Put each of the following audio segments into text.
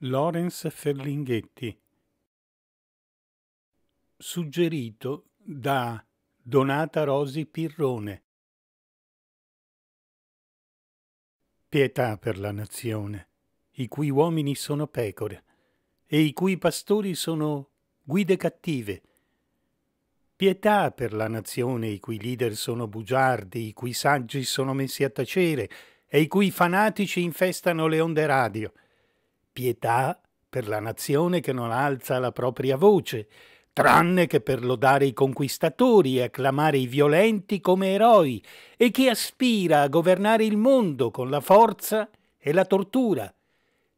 Lorenz Ferlinghetti Suggerito da Donata Rosi Pirrone Pietà per la nazione, i cui uomini sono pecore e i cui pastori sono guide cattive. Pietà per la nazione, i cui leader sono bugiardi, i cui saggi sono messi a tacere e i cui fanatici infestano le onde radio pietà per la nazione che non alza la propria voce, tranne che per lodare i conquistatori e acclamare i violenti come eroi, e che aspira a governare il mondo con la forza e la tortura.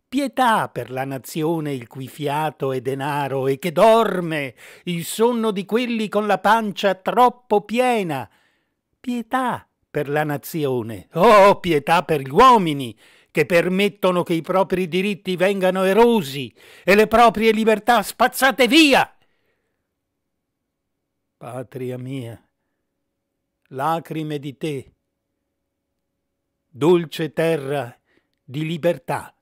Pietà per la nazione il cui fiato è denaro e che dorme il sonno di quelli con la pancia troppo piena. Pietà per la nazione, oh pietà per gli uomini che permettono che i propri diritti vengano erosi e le proprie libertà spazzate via. Patria mia, lacrime di te, dolce terra di libertà.